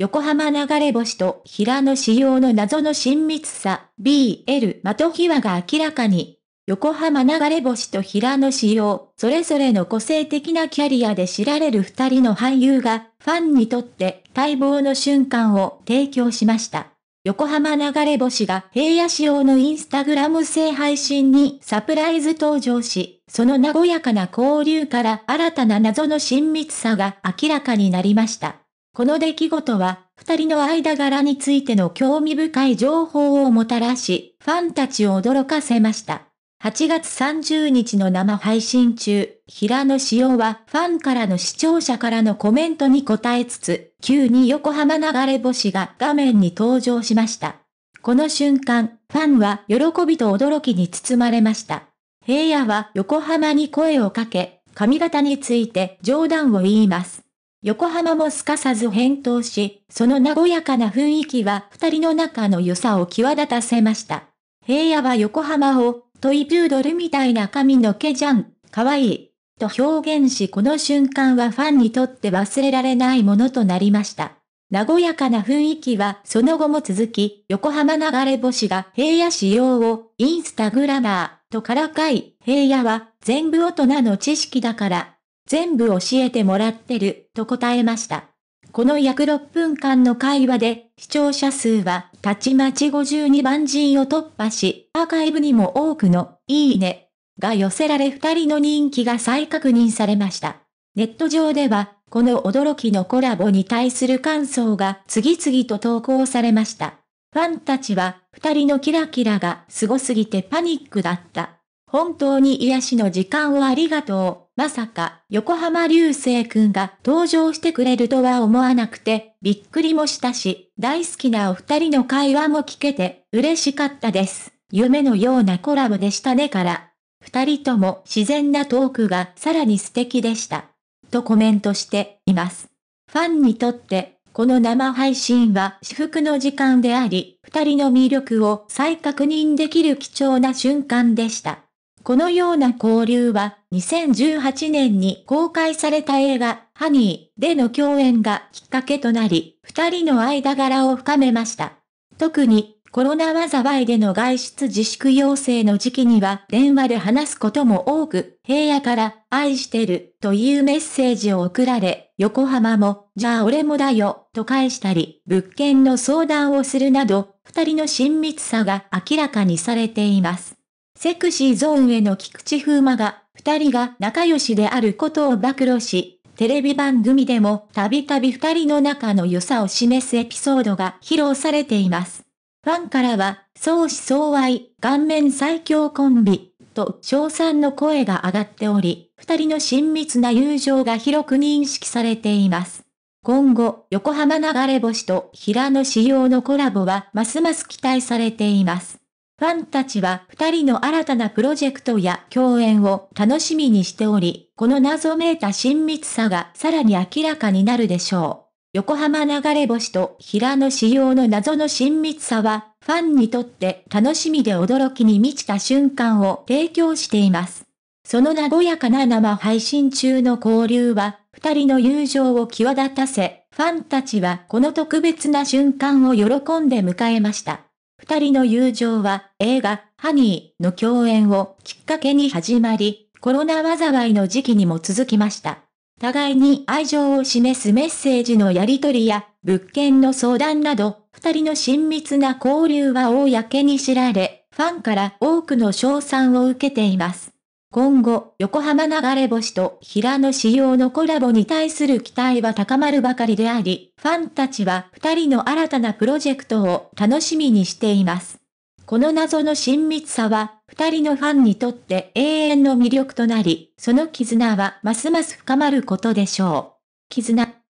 横浜流れ星と平野仕様の謎の親密さ、BL 的秘話が明らかに。横浜流れ星と平野仕様、それぞれの個性的なキャリアで知られる二人の俳優が、ファンにとって待望の瞬間を提供しました。横浜流れ星が平野仕様のインスタグラム制配信にサプライズ登場し、その和やかな交流から新たな謎の親密さが明らかになりました。この出来事は、二人の間柄についての興味深い情報をもたらし、ファンたちを驚かせました。8月30日の生配信中、平野紫耀はファンからの視聴者からのコメントに答えつつ、急に横浜流れ星が画面に登場しました。この瞬間、ファンは喜びと驚きに包まれました。平野は横浜に声をかけ、髪型について冗談を言います。横浜もすかさず返答し、その和やかな雰囲気は二人の仲の良さを際立たせました。平野は横浜を、トイプードルみたいな髪の毛じゃん、かわいい。と表現しこの瞬間はファンにとって忘れられないものとなりました。和やかな雰囲気はその後も続き、横浜流れ星が平野仕様をインスタグラマーとからかい、平野は全部大人の知識だから全部教えてもらってる、と答えました。この約6分間の会話で、視聴者数は、たちまち52万人を突破し、アーカイブにも多くの、いいね、が寄せられ2人の人気が再確認されました。ネット上では、この驚きのコラボに対する感想が次々と投稿されました。ファンたちは、二人のキラキラが凄すぎてパニックだった。本当に癒しの時間をありがとう。まさか、横浜流星くんが登場してくれるとは思わなくて、びっくりもしたし、大好きなお二人の会話も聞けて、嬉しかったです。夢のようなコラボでしたねから。二人とも自然なトークがさらに素敵でした。とコメントしています。ファンにとって、この生配信は至福の時間であり、二人の魅力を再確認できる貴重な瞬間でした。このような交流は2018年に公開された映画、ハニーでの共演がきっかけとなり、二人の間柄を深めました。特に、コロナ災いでの外出自粛要請の時期には電話で話すことも多く、平野から愛してるというメッセージを送られ、横浜も、じゃあ俺もだよと返したり、物件の相談をするなど、二人の親密さが明らかにされています。セクシーゾーンへの菊池風磨が二人が仲良しであることを暴露し、テレビ番組でもたびたび二人の仲の良さを示すエピソードが披露されています。ファンからは、相思相愛、顔面最強コンビ、と称賛の声が上がっており、二人の親密な友情が広く認識されています。今後、横浜流れ星と平野仕様のコラボはますます期待されています。ファンたちは二人の新たなプロジェクトや共演を楽しみにしており、この謎めいた親密さがさらに明らかになるでしょう。横浜流れ星と平野仕様の謎の親密さは、ファンにとって楽しみで驚きに満ちた瞬間を提供しています。その和やかな生配信中の交流は、二人の友情を際立たせ、ファンたちはこの特別な瞬間を喜んで迎えました。二人の友情は映画、ハニーの共演をきっかけに始まり、コロナ災いの時期にも続きました。互いに愛情を示すメッセージのやり取りや、物件の相談など、二人の親密な交流は公に知られ、ファンから多くの賞賛を受けています。今後、横浜流れ星と平野仕様のコラボに対する期待は高まるばかりであり、ファンたちは二人の新たなプロジェクトを楽しみにしています。この謎の親密さは、二人のファンにとって永遠の魅力となり、その絆はますます深まることでしょう。絆